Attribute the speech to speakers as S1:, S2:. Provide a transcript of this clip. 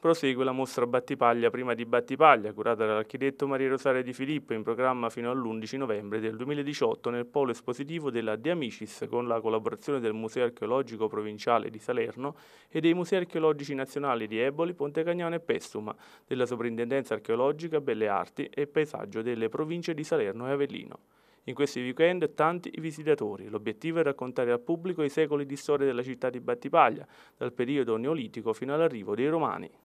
S1: Prosegue la mostra Battipaglia prima di Battipaglia, curata dall'architetto Maria Rosaria Di Filippo, in programma fino all'11 novembre del 2018 nel polo espositivo della De Amicis, con la collaborazione del Museo Archeologico Provinciale di Salerno e dei Musei Archeologici Nazionali di Eboli, Pontecagnano e Pestuma, della Soprintendenza Archeologica, Belle Arti e Paesaggio delle province di Salerno e Avellino. In questi weekend tanti visitatori. L'obiettivo è raccontare al pubblico i secoli di storia della città di Battipaglia, dal periodo neolitico fino all'arrivo dei Romani.